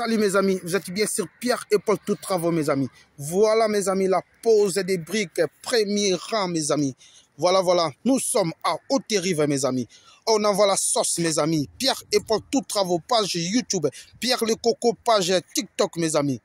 Salut mes amis, vous êtes bien sur Pierre et Paul Tout Travaux mes amis. Voilà mes amis, la pose des briques, premier rang mes amis. Voilà, voilà, nous sommes à Haute-Rive mes amis. On envoie la sauce mes amis. Pierre et Paul Tout Travaux, page YouTube. Pierre le Coco, page TikTok mes amis.